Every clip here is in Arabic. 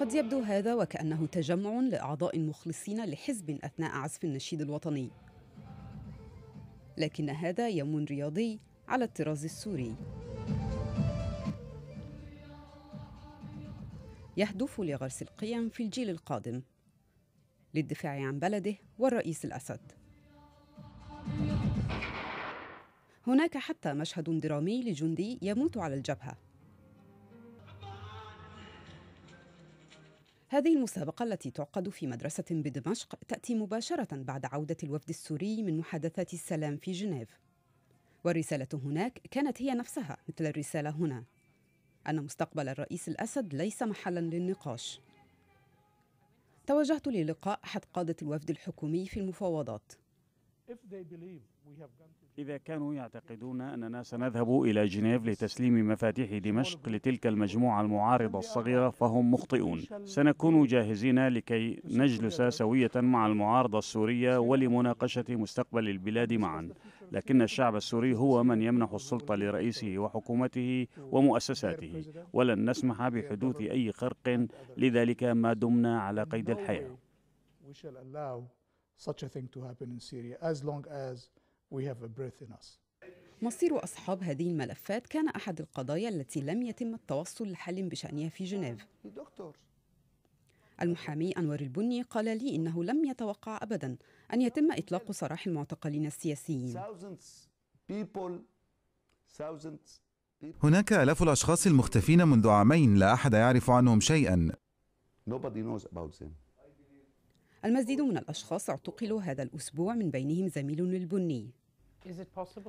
قد يبدو هذا وكأنه تجمع لأعضاء مخلصين لحزب أثناء عزف النشيد الوطني لكن هذا يوم رياضي على الطراز السوري يهدف لغرس القيم في الجيل القادم للدفاع عن بلده والرئيس الأسد هناك حتى مشهد درامي لجندي يموت على الجبهة هذه المسابقة التي تعقد في مدرسة بدمشق تأتي مباشرة بعد عودة الوفد السوري من محادثات السلام في جنيف والرسالة هناك كانت هي نفسها مثل الرسالة هنا أن مستقبل الرئيس الأسد ليس محلا للنقاش توجهت للقاء أحد قادة الوفد الحكومي في المفاوضات إذا كانوا يعتقدون أننا سنذهب إلى جنيف لتسليم مفاتيح دمشق لتلك المجموعة المعارضة الصغيرة فهم مخطئون سنكون جاهزين لكي نجلس سوية مع المعارضة السورية ولمناقشة مستقبل البلاد معا لكن الشعب السوري هو من يمنح السلطة لرئيسه وحكومته ومؤسساته ولن نسمح بحدوث أي خرق لذلك ما دمنا على قيد الحياة such a thing to happen in Syria as long as we have a breath in us. مصير أصحاب هذه الملفات كان أحد القضايا التي لم يتم التوصل لحل بشأنها في جنيف. المحامي أنور البني قال لي إنه لم يتوقع أبدا أن يتم إطلاق سراح المعتقلين السياسيين. هناك آلاف الأشخاص المختفين منذ عامين لا أحد يعرف عنهم شيئا. المزيد من الأشخاص اعتقلوا هذا الأسبوع من بينهم زميل للبني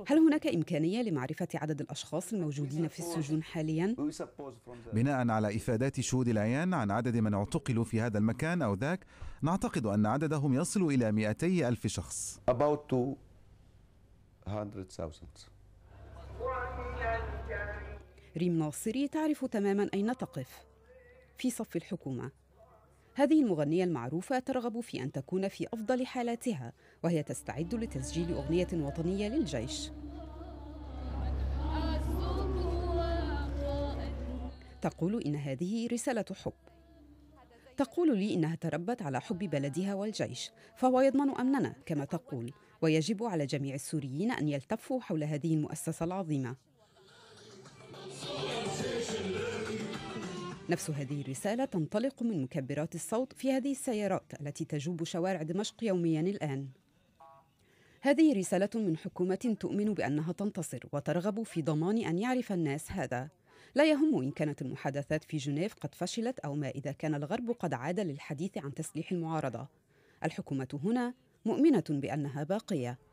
هل هناك إمكانية لمعرفة عدد الأشخاص الموجودين في السجون حاليا؟ بناء على إفادات شهود العيان عن عدد من اعتقلوا في هذا المكان أو ذاك نعتقد أن عددهم يصل إلى 200 ألف شخص ريم ناصري تعرف تماما أين تقف في صف الحكومة هذه المغنية المعروفة ترغب في أن تكون في أفضل حالاتها وهي تستعد لتسجيل أغنية وطنية للجيش تقول إن هذه رسالة حب تقول لي إنها تربت على حب بلدها والجيش فهو يضمن أمننا كما تقول ويجب على جميع السوريين أن يلتفوا حول هذه المؤسسة العظيمة نفس هذه الرسالة تنطلق من مكبرات الصوت في هذه السيارات التي تجوب شوارع دمشق يوميا الآن هذه رسالة من حكومة تؤمن بأنها تنتصر وترغب في ضمان أن يعرف الناس هذا لا يهم إن كانت المحادثات في جنيف قد فشلت أو ما إذا كان الغرب قد عاد للحديث عن تسليح المعارضة الحكومة هنا مؤمنة بأنها باقية